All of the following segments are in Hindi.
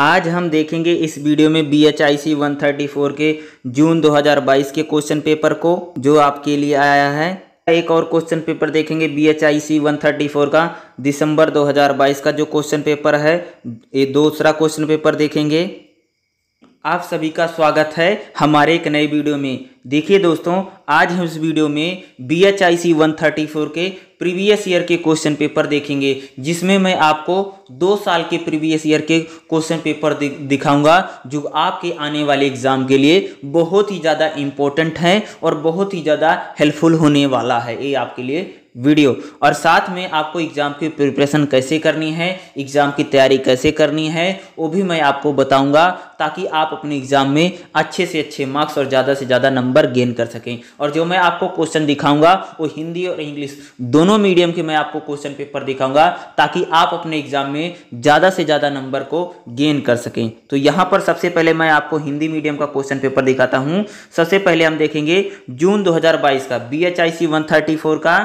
आज हम देखेंगे इस वीडियो में B H I C one thirty four के जून 2022 के क्वेश्चन पेपर को जो आपके लिए आया है एक और क्वेश्चन पेपर देखेंगे B H I C one thirty four का दिसंबर 2022 का जो क्वेश्चन पेपर है ये दूसरा क्वेश्चन पेपर देखेंगे आप सभी का स्वागत है हमारे एक नए वीडियो में देखिए दोस्तों आज हम इस वीडियो में B H I C one thirty four के प्रीवियस ईयर के क्वेश्चन पेपर देखेंगे जिसमें मैं आपको दो साल के प्रीवियस ईयर के क्वेश्चन पेपर दिखाऊंगा जो आपके आने वाले एग्जाम के लिए बहुत ही ज़्यादा इम्पोर्टेंट हैं और बहुत ही ज़्यादा हेल्पफुल होने वाला है ये आपके लिए वीडियो और साथ में आपको एग्ज़ाम की प्रिपरेशन कैसे करनी है एग्ज़ाम की तैयारी कैसे करनी है वो भी मैं आपको बताऊंगा ताकि आप अपने एग्ज़ाम में अच्छे से अच्छे मार्क्स और ज़्यादा से ज़्यादा नंबर गेन कर सकें और जो मैं आपको क्वेश्चन दिखाऊंगा वो हिंदी और इंग्लिश दोनों मीडियम के मैं आपको क्वेश्चन पेपर दिखाऊंगा ताकि आप अपने एग्ज़ाम में ज़्यादा से ज़्यादा नंबर को गेन कर सकें तो यहाँ पर सबसे पहले मैं आपको हिंदी मीडियम का क्वेश्चन पेपर दिखाता हूँ सबसे पहले हम देखेंगे जून दो का B H I C one thirty four का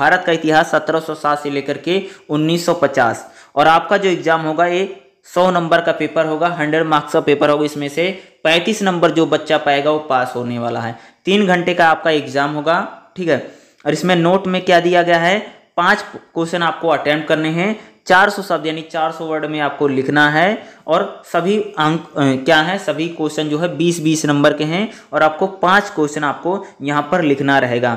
भारत का इतिहास सात से लेकर के 1950 और आपका जो एग्ज़ाम होगा ये 100 नंबर का पेपर होगा 100 मार्क्स का पेपर होगा इसमें से 35 नंबर जो बच्चा पाएगा वो पास होने वाला है तीन घंटे का आपका एग्ज़ाम होगा ठीक है और इसमें नोट में क्या दिया गया है पांच क्वेश्चन आपको अटैम्प्ट करने हैं 400 शब्द यानी 400 वर्ड में आपको लिखना है और सभी अंक क्या है सभी क्वेश्चन जो है 20 20 नंबर के हैं और आपको पांच क्वेश्चन आपको यहाँ पर लिखना रहेगा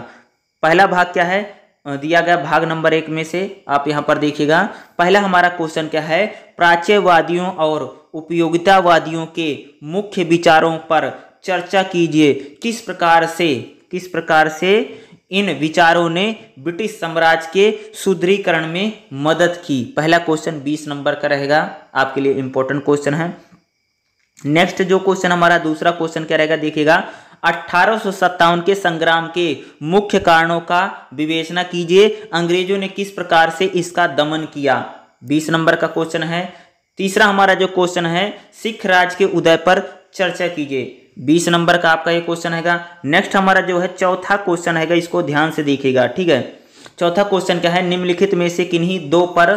पहला भाग क्या है दिया गया भाग नंबर एक में से आप यहाँ पर देखिएगा पहला हमारा क्वेश्चन क्या है प्राच्यवादियों और उपयोगितावादियों के मुख्य विचारों पर चर्चा कीजिए किस प्रकार से किस प्रकार से इन विचारों ने ब्रिटिश साम्राज्य के सुदृढ़ीकरण में मदद की पहला क्वेश्चन बीस नंबर का रहेगा आपके लिए इंपॉर्टेंट क्वेश्चन है नेक्स्ट जो क्वेश्चन हमारा दूसरा क्वेश्चन क्या रहेगा देखिएगा अठारह के संग्राम के मुख्य कारणों का विवेचना कीजिए अंग्रेजों ने किस प्रकार से इसका दमन किया बीस नंबर का क्वेश्चन है तीसरा हमारा जो क्वेश्चन है सिख राज के उदय पर चर्चा कीजिए बीस नंबर का आपका ये क्वेश्चन हैगा नेक्स्ट हमारा जो है चौथा क्वेश्चन हैगा इसको ध्यान से देखिएगा ठीक है चौथा क्वेश्चन क्या है निम्नलिखित में से किन्हीं दो पर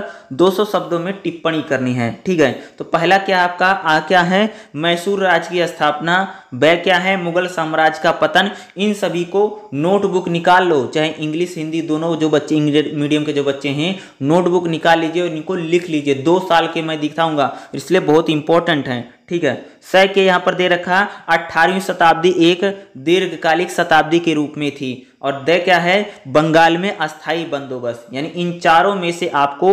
200 शब्दों में टिप्पणी करनी है ठीक है तो पहला क्या आपका आ क्या है मैसूर राज्य की स्थापना वह क्या है मुगल साम्राज्य का पतन इन सभी को नोटबुक निकाल लो चाहे इंग्लिश हिंदी दोनों जो बच्चे इंग्लिश मीडियम के जो बच्चे हैं नोटबुक निकाल लीजिए और इनको लिख लीजिए दो साल के मैं दिखाऊंगा इसलिए बहुत इंपॉर्टेंट है ठीक है सह के यहाँ पर दे रखा अट्ठारहवीं शताब्दी एक दीर्घकालिक शताब्दी के रूप में थी और द क्या है बंगाल में अस्थाई बंदोबस्त यानी इन चारों में से आपको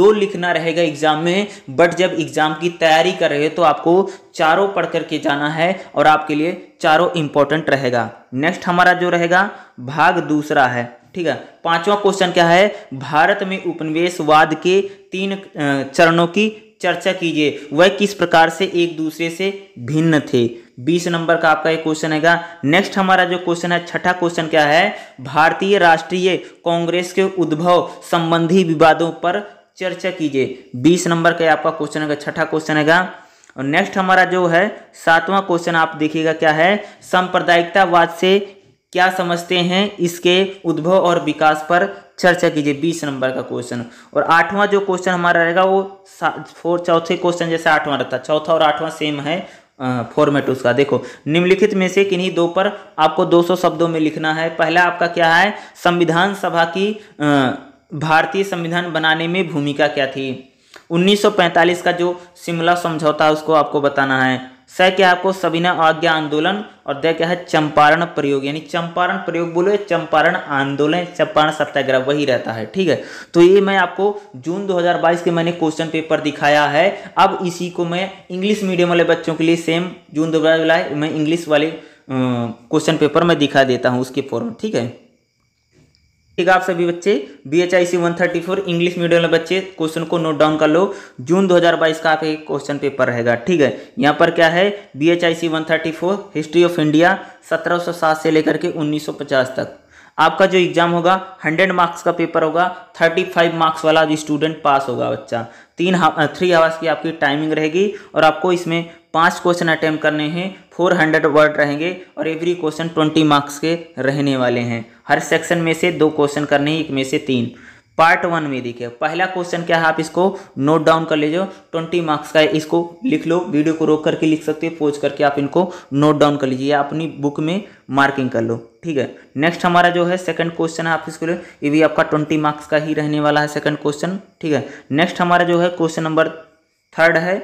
दो लिखना रहेगा एग्जाम में बट जब एग्जाम की तैयारी कर रहे हो तो आपको चारों पढ़ करके जाना है और आपके लिए चारों इंपॉर्टेंट रहेगा नेक्स्ट हमारा जो रहेगा भाग दूसरा है ठीक है पांचवा क्वेश्चन क्या है भारत में उपनिवेशवाद के तीन चरणों की चर्चा कीजिए वह किस प्रकार से एक दूसरे से भिन्न थे बीस नंबर का आपका एक क्वेश्चन हैगा नेक्स्ट हमारा जो क्वेश्चन है छठा क्वेश्चन क्या है भारतीय राष्ट्रीय कांग्रेस के उद्भव संबंधी विवादों पर चर्चा कीजिए बीस नंबर का आपका क्वेश्चन है छठा क्वेश्चन हैगा और नेक्स्ट हमारा जो है सातवां क्वेश्चन आप देखिएगा क्या है सांप्रदायिकतावाद से क्या समझते हैं इसके उद्भव और विकास पर चर्चा कीजिए बीस नंबर का क्वेश्चन और आठवां जो क्वेश्चन हमारा रहेगा वो फोर चौथे क्वेश्चन जैसे आठवां रहता है चौथा और आठवां सेम है फॉर्मेट उसका देखो निम्नलिखित में से किन्हीं दो पर आपको 200 शब्दों में लिखना है पहला आपका क्या है संविधान सभा की भारतीय संविधान बनाने में भूमिका क्या थी 1945 का जो शिमला समझौता है उसको आपको बताना है स क्या आपको सबिना आज्ञा आंदोलन और द क्या है चंपारण प्रयोग यानी चंपारण प्रयोग बोलो चंपारण आंदोलन चंपारण सत्याग्रह वही रहता है ठीक है तो ये मैं आपको जून 2022 के मैंने क्वेश्चन पेपर दिखाया है अब इसी को मैं इंग्लिश मीडियम वाले बच्चों के लिए सेम जून दो मैं इंग्लिश वाले क्वेश्चन पेपर में दिखा देता हूँ उसके फॉर्म ठीक है ठीक है आप सभी बच्चे B H I C one thirty four English medium में बच्चे क्वेश्चन को नोट डाउन कर लो जून 2022 का आपका क्वेश्चन पेपर रहेगा ठीक है यहाँ पर क्या है B H I C one thirty four history of India 1707 से लेकर के 1950 तक आपका जो एग्ज़ाम होगा हंड्रेड मार्क्स का पेपर होगा थर्टी फाइव मार्क्स वाला जो स्टूडेंट पास होगा बच्चा तीन थ्री आवर्स की आपकी टाइमिंग रहेगी और आपको इसमें पांच क्वेश्चन अटैम्प्ट करने हैं फोर हंड्रेड वर्ड रहेंगे और एवरी क्वेश्चन ट्वेंटी मार्क्स के रहने वाले हैं हर सेक्शन में से दो क्वेश्चन करने हैं एक में से तीन पार्ट वन में देखिए पहला क्वेश्चन क्या है आप इसको नोट डाउन कर लीजिए ट्वेंटी मार्क्स का है इसको लिख लो वीडियो को रोक करके लिख सकते हो पोज करके आप इनको नोट डाउन कर लीजिए या अपनी बुक में मार्किंग कर लो ठीक है नेक्स्ट हमारा जो है सेकंड क्वेश्चन है आप इसको लो ये भी आपका ट्वेंटी मार्क्स का ही रहने वाला है सेकेंड क्वेश्चन ठीक है नेक्स्ट हमारा जो है क्वेश्चन नंबर थर्ड है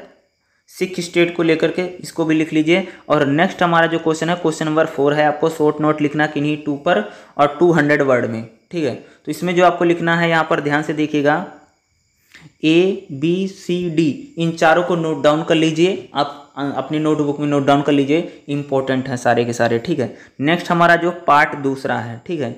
सिख स्टेट को लेकर के इसको भी लिख लीजिए और नेक्स्ट हमारा जो क्वेश्चन है क्वेश्चन नंबर फोर है आपको शॉर्ट नोट लिखना किन्हीं टू पर और टू हंड्रेड वर्ड में ठीक है तो इसमें जो आपको लिखना है यहाँ पर ध्यान से देखिएगा ए बी सी डी इन चारों को नोट डाउन कर लीजिए आप अपनी नोटबुक में नोट डाउन कर लीजिए इंपॉर्टेंट है सारे के सारे ठीक है नेक्स्ट हमारा जो पार्ट दूसरा है ठीक है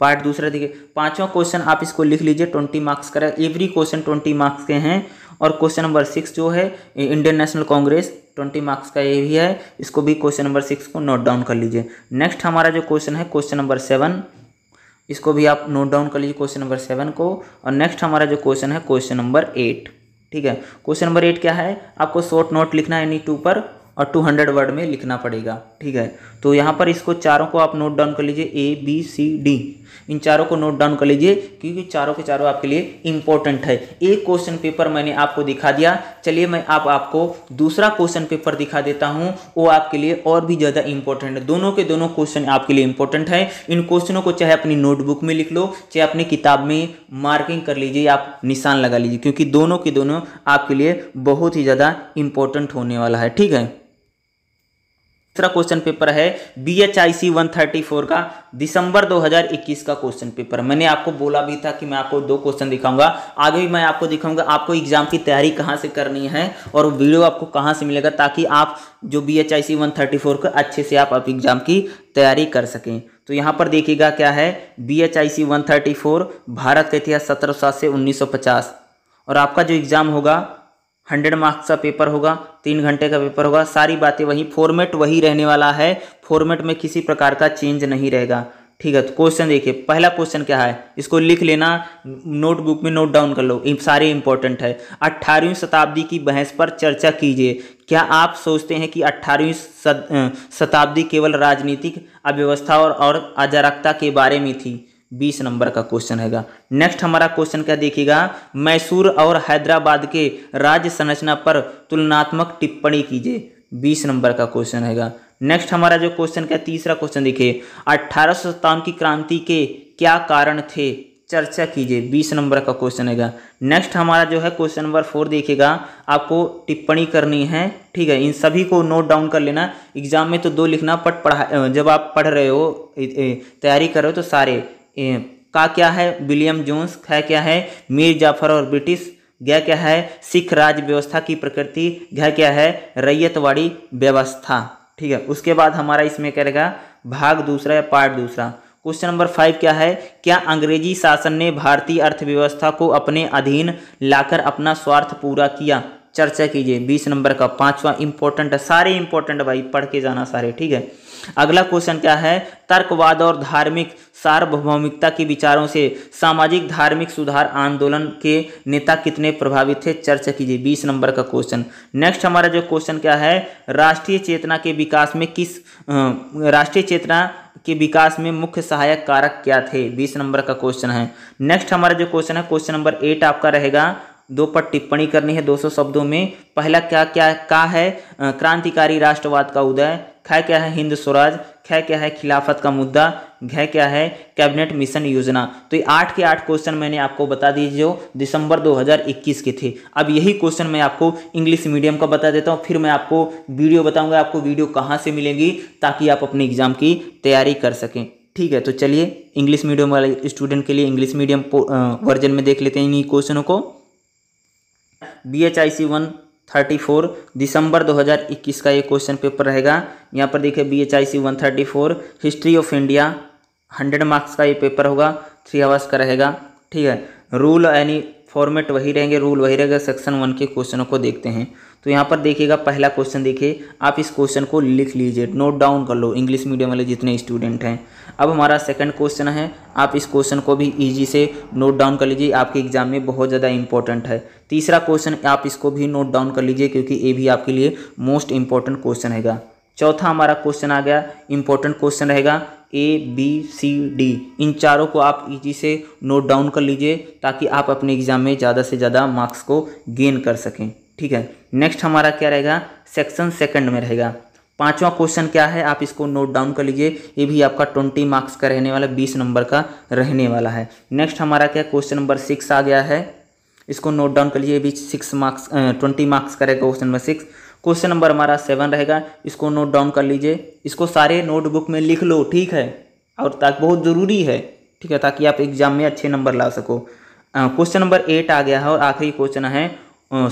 पार्ट दूसरा देखिए पांचों क्वेश्चन आप इसको लिख लीजिए ट्वेंटी मार्क्स का एवरी क्वेश्चन ट्वेंटी मार्क्स के हैं और क्वेश्चन नंबर सिक्स जो है Indian National Congress twenty marks का ये भी है इसको भी क्वेश्चन नंबर सिक्स को नोट डाउन कर लीजिए नेक्स्ट हमारा जो क्वेश्चन है क्वेश्चन नंबर सेवन इसको भी आप नोट डाउन कर लीजिए क्वेश्चन नंबर सेवन को और नेक्स्ट हमारा जो क्वेश्चन है क्वेश्चन नंबर एट ठीक है क्वेश्चन नंबर एट क्या है आपको शॉर्ट नोट लिखना है नी टू पर और 200 वर्ड में लिखना पड़ेगा ठीक है तो यहाँ पर इसको चारों को आप नोट डाउन कर लीजिए ए बी सी डी इन चारों को नोट डाउन कर लीजिए क्योंकि चारों के चारों आपके लिए इंपॉर्टेंट है एक क्वेश्चन पेपर मैंने आपको दिखा दिया चलिए मैं आप आपको दूसरा क्वेश्चन पेपर दिखा देता हूँ वो आपके लिए और भी ज़्यादा इंपॉर्टेंट है दोनों के दोनों क्वेश्चन आपके लिए इंपॉर्टेंट है इन क्वेश्चनों को चाहे अपनी नोटबुक में लिख लो चाहे अपनी किताब में मार्किंग कर लीजिए आप निशान लगा लीजिए क्योंकि दोनों के दोनों आपके लिए बहुत ही ज़्यादा इंपॉर्टेंट होने वाला है ठीक है तीसरा क्वेश्चन पेपर है B H I C one thirty four का दिसंबर 2021 का क्वेश्चन पेपर मैंने आपको बोला भी था कि मैं आपको दो क्वेश्चन दिखाऊंगा आगे भी मैं आपको दिखाऊंगा आपको एग्जाम की तैयारी कहां से करनी है और वीडियो आपको कहां से मिलेगा ताकि आप जो B H I C one thirty four का अच्छे से आप, एग्जाम की तैयारी कर सकें तो यहाँ पर देखिएगा क्या है B H I C one thirty four Bharat का इतिहास सत्रह सौ से उन्नीस सौ पचास और आपका जो एग्जाम होगा हंड्रेड मार्क्स का पेपर होगा तीन घंटे का पेपर होगा सारी बातें वही फॉर्मेट वही रहने वाला है फॉर्मेट में किसी प्रकार का चेंज नहीं रहेगा ठीक है तो क्वेश्चन देखिए पहला क्वेश्चन क्या है इसको लिख लेना नोटबुक में नोट डाउन कर लो सारे इंपॉर्टेंट है अट्ठारहवीं शताब्दी की बहस पर चर्चा कीजिए क्या आप सोचते हैं कि अट्ठारहवीं शताब्दी केवल राजनीतिक अव्यवस्था और, और अजारकता के बारे में थी बीस नंबर का क्वेश्चन हैगा नेक्स्ट हमारा क्वेश्चन क्या देखिएगा मैसूर और हैदराबाद के राज्य संरचना पर तुलनात्मक टिप्पणी कीजिए बीस नंबर का क्वेश्चन हैगा नेक्स्ट हमारा जो क्वेश्चन क्या तीसरा क्वेश्चन देखिए अट्ठारह की क्रांति के क्या कारण थे चर्चा कीजिए बीस नंबर का क्वेश्चन हैगा नेक्स्ट हमारा जो है क्वेश्चन नंबर फोर देखिएगा आपको टिप्पणी करनी है ठीक है इन सभी को नोट डाउन कर लेना एग्जाम में तो दो लिखना पट पढ़ा जब आप पढ़ रहे हो तैयारी कर रहे हो तो सारे का क्या है विलियम जोन्स है क्या है मीर जाफर और ब्रिटिश गया क्या है सिख राज व्यवस्था की प्रकृति गया क्या है रैयतवाड़ी व्यवस्था ठीक है उसके बाद हमारा इसमें करेगा भाग दूसरा या पार्ट दूसरा क्वेश्चन नंबर फाइव क्या है क्या अंग्रेजी शासन ने भारतीय अर्थव्यवस्था को अपने अधीन लाकर अपना स्वार्थ पूरा किया चर्चा कीजिए बीस नंबर का पांचवा इंपॉर्टेंट है सारे इंपॉर्टेंट भाई पढ़ के जाना सारे ठीक है अगला क्वेश्चन क्या है तर्कवाद और धार्मिक सार्वभौमिकता के विचारों से सामाजिक धार्मिक सुधार आंदोलन के नेता कितने प्रभावित थे चर्चा कीजिए बीस नंबर का क्वेश्चन नेक्स्ट हमारा जो क्वेश्चन क्या है राष्ट्रीय चेतना के विकास में किस राष्ट्रीय चेतना के विकास में मुख्य सहायक कारक क्या थे बीस नंबर का क्वेश्चन है नेक्स्ट हमारा जो क्वेश्चन है क्वेश्चन नंबर एट आपका रहेगा दो पर टिप्पणी करनी है 200 शब्दों में पहला क्या क्या का है क्रांतिकारी राष्ट्रवाद का उदय ख क्या है हिंद स्वराज ख क्या है खिलाफत का मुद्दा घ क्या है कैबिनेट मिशन योजना तो ये आठ के आठ क्वेश्चन मैंने आपको बता दिए जो दिसंबर 2021 के थे अब यही क्वेश्चन मैं आपको इंग्लिश मीडियम का बता देता हूँ फिर मैं आपको वीडियो बताऊँगा आपको वीडियो कहाँ से मिलेंगी ताकि आप अपने एग्जाम की तैयारी कर सकें ठीक है तो चलिए इंग्लिश मीडियम वाले स्टूडेंट के लिए इंग्लिश मीडियम वर्जन में देख लेते हैं इन्हीं क्वेश्चनों को B H I C one thirty four दिसंबर दो हजार इक्कीस का ये क्वेश्चन पेपर रहेगा यहाँ पर देखिए B H I C one thirty four history of India hundred marks का ये पेपर होगा थ्री आवर्स का रहेगा ठीक है रूल एनी फॉर्मेट वही रहेंगे रूल वही रहेगा सेक्शन वन के क्वेश्चनों को देखते हैं तो यहाँ पर देखिएगा पहला क्वेश्चन देखिए आप इस क्वेश्चन को लिख लीजिए नोट डाउन कर लो इंग्लिश मीडियम वाले जितने स्टूडेंट हैं अब हमारा सेकंड क्वेश्चन है आप इस क्वेश्चन को भी ईजी से नोट डाउन कर लीजिए आपके एग्जाम में बहुत ज़्यादा इंपॉर्टेंट है तीसरा क्वेश्चन आप इसको भी नोट डाउन कर लीजिए क्योंकि ये भी आपके लिए मोस्ट इंपॉर्टेंट क्वेश्चन हैगा चौथा हमारा क्वेश्चन आ गया इंपॉर्टेंट क्वेश्चन रहेगा ए बी सी डी इन चारों को आप इजी से नोट डाउन कर लीजिए ताकि आप अपने एग्जाम में ज़्यादा से ज़्यादा मार्क्स को गेन कर सकें ठीक है नेक्स्ट हमारा क्या रहेगा सेक्शन सेकंड में रहेगा पांचवा क्वेश्चन क्या है आप इसको नोट डाउन कर लीजिए ये भी आपका ट्वेंटी मार्क्स का रहने वाला बीस नंबर का रहने वाला है नेक्स्ट हमारा क्या क्वेश्चन नंबर सिक्स आ गया है इसको नोट डाउन कर लीजिए भी सिक्स मार्क्स ट्वेंटी मार्क्स का रहेगा question number six question number हमारा सेवन रहेगा इसको नोट डाउन कर लीजिए इसको सारे नोटबुक में लिख लो ठीक है और ताकि बहुत ज़रूरी है ठीक है ताकि आप एग्जाम में अच्छे नंबर ला सको क्वेश्चन नंबर एट आ गया है और आखिरी क्वेश्चन है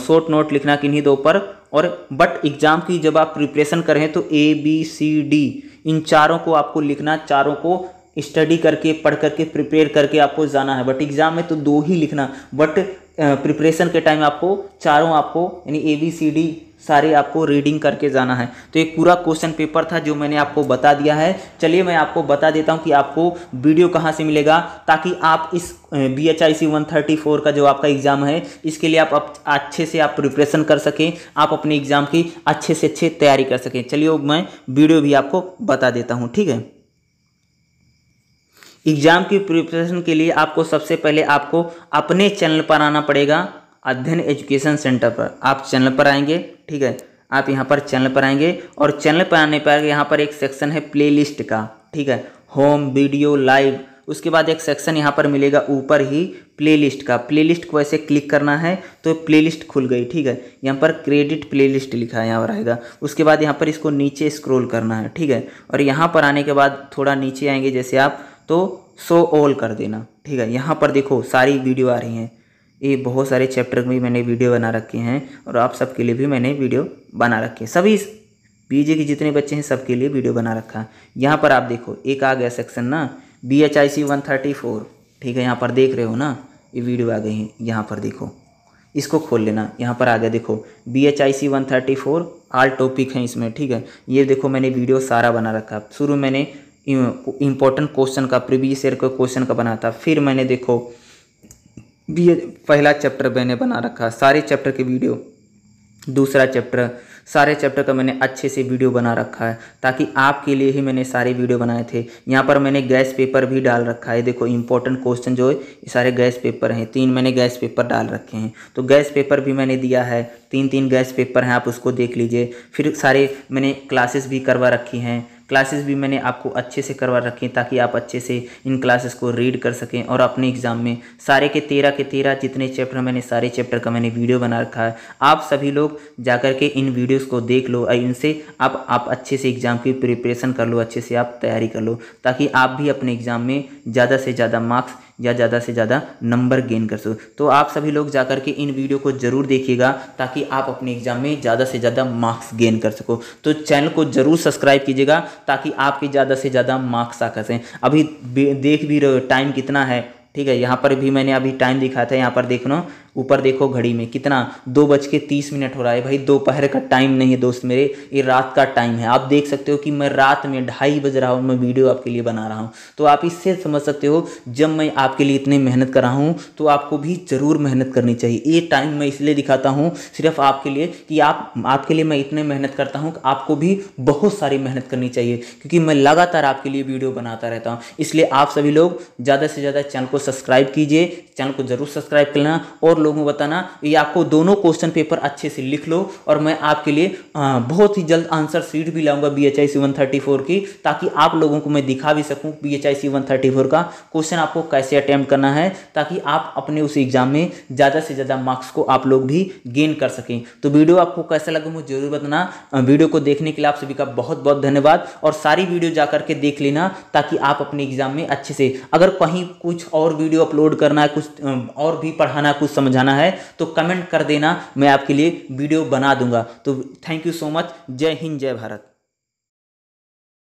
शॉर्ट नोट लिखना किन्हीं दो पर और बट एग्ज़ाम की जब आप प्रिपरेशन करें तो ए बी सी डी इन चारों को आपको लिखना चारों को स्टडी करके पढ़ करके प्रिपेयर करके आपको जाना है बट एग्ज़ाम में तो दो ही लिखना बट प्रिपरेशन के टाइम आपको चारों आपको यानी ए बी सी डी सारे आपको रीडिंग करके जाना है तो एक पूरा क्वेश्चन पेपर था जो मैंने आपको बता दिया है चलिए मैं आपको बता देता हूँ कि आपको वीडियो कहाँ से मिलेगा ताकि आप इस B H I C one thirty four का जो आपका एग्ज़ाम है इसके लिए आप अच्छे से आप प्रिपरेशन कर सकें आप अपने एग्ज़ाम की अच्छे से अच्छे तैयारी कर सकें चलिए मैं वीडियो भी आपको बता देता हूँ ठीक है एग्जाम की प्रिपरेशन के लिए आपको सबसे पहले आपको अपने चैनल पर आना पड़ेगा अध्ययन एजुकेशन सेंटर पर आप चैनल पर आएंगे ठीक है आप यहाँ पर चैनल पर आएंगे और चैनल पर आने पर यहाँ पर एक सेक्शन है प्लेलिस्ट का ठीक है होम वीडियो लाइव उसके बाद एक सेक्शन यहाँ पर मिलेगा ऊपर ही प्लेलिस्ट का प्लेलिस्ट को ऐसे क्लिक करना है तो प्लेलिस्ट खुल गई ठीक है यहाँ पर क्रेडिट प्लेलिस्ट लिखा है यहाँ पर आएगा उसके बाद यहाँ पर इसको नीचे स्क्रॉल करना है ठीक है और यहाँ पर आने के बाद थोड़ा नीचे आएंगे जैसे आप तो सो ऑल कर देना ठीक है यहाँ पर देखो सारी वीडियो आ रही हैं ये बहुत सारे चैप्टर में मैंने वीडियो बना रखे हैं और आप सबके लिए भी मैंने वीडियो बना रखे हैं सभी बीजे के जितने बच्चे हैं सबके लिए वीडियो बना रखा है यहाँ पर आप देखो एक आ गया सेक्शन ना B H I C one thirty four ठीक है यहाँ पर देख रहे हो ना ये वीडियो आ गई है यहाँ पर देखो इसको खोल लेना यहाँ पर आ गया देखो B H I C one thirty four all topic हैं इसमें ठीक है ये देखो मैंने वीडियो सारा बना रखा शुरू मैंने इम्पोर्टेंट क्वेश्चन का प्रीवियस ईयर के क्वेश्चन का बना था फिर मैंने देखो बी पहला चैप्टर मैंने बना रखा सारे चैप्टर के वीडियो दूसरा चैप्टर सारे चैप्टर का मैंने अच्छे से वीडियो बना रखा है ताकि आपके लिए ही मैंने सारे वीडियो बनाए थे यहाँ पर मैंने गैस पेपर भी डाल रखा है देखो इंपॉर्टेंट क्वेश्चन जो है ये सारे गैस पेपर हैं तीन मैंने गैस पेपर डाल रखे हैं तो गैस पेपर भी मैंने दिया है तीन तीन गैस पेपर हैं आप उसको देख लीजिए फिर सारे मैंने क्लासेस भी करवा रखी हैं क्लासेस भी मैंने आपको अच्छे से करवा रखी हैं ताकि आप अच्छे से इन क्लासेस को रीड कर सकें और अपने एग्ज़ाम में सारे के तेरह के तेरह जितने चैप्टर मैंने सारे चैप्टर का मैंने वीडियो बना रखा है आप सभी लोग जाकर के इन वीडियोज़ को देख लो और इनसे आप आप अच्छे से एग्ज़ाम की प्रिपरेशन कर लो अच्छे से आप तैयारी कर लो ताकि आप भी अपने एग्ज़ाम में ज़्यादा से ज़्यादा मार्क्स या ज़्यादा से ज़्यादा नंबर गेन कर सको तो आप सभी लोग जाकर के इन वीडियो को ज़रूर देखिएगा ताकि आप अपने एग्जाम में ज़्यादा से ज़्यादा मार्क्स गेन कर सको तो चैनल को ज़रूर सब्सक्राइब कीजिएगा ताकि आपके ज़्यादा से ज़्यादा मार्क्स आ सकें अभी देख भी रहे हो टाइम कितना है ठीक है यहाँ पर भी मैंने अभी टाइम दिखाया था यहाँ पर देख लो ऊपर देखो घड़ी में कितना दो बज के तीस मिनट हो रहा है भाई दोपहर का टाइम नहीं है दोस्त मेरे ये रात का टाइम है आप देख सकते हो कि मैं रात में ढाई बज रहा हूँ मैं वीडियो आपके लिए बना रहा हूँ तो आप इससे समझ सकते हो जब मैं आपके लिए इतनी मेहनत कर रहा हूँ तो आपको भी ज़रूर मेहनत करनी चाहिए ये टाइम मैं इसलिए दिखाता हूँ सिर्फ आपके लिए कि आप आपके लिए मैं इतने मेहनत करता हूँ आपको भी बहुत सारी मेहनत करनी चाहिए क्योंकि मैं लगातार आपके लिए वीडियो बनाता रहता हूँ इसलिए आप सभी लोग ज़्यादा से ज़्यादा चैनल को सब्सक्राइब कीजिए चैनल को ज़रूर सब्सक्राइब लेना और लोगों को बताना ये आपको दोनों क्वेश्चन पेपर अच्छे से लिख लो और मैं आपके लिए बहुत ही जल्द आंसर सीट भी लाऊंगा B H I C one thirty four की ताकि आप लोगों को मैं दिखा भी सकूँ B H I C one thirty four का क्वेश्चन आपको कैसे अटैम्प्ट करना है ताकि आप अपने उस एग्जाम में ज़्यादा से ज़्यादा मार्क्स को आप लोग भी गेन कर सकें तो वीडियो आपको कैसा लगे मुझे जरूर बताना वीडियो को देखने के लिए आप सभी का बहुत बहुत धन्यवाद और सारी वीडियो जा करके देख लेना ताकि आप अपने एग्जाम में अच्छे से अगर कहीं कुछ और वीडियो अपलोड करना है कुछ और भी पढ़ाना कुछ समझ समझाना है तो कमेंट कर देना मैं आपके लिए वीडियो बना दूंगा तो थैंक यू सो मच जय हिंद जय भारत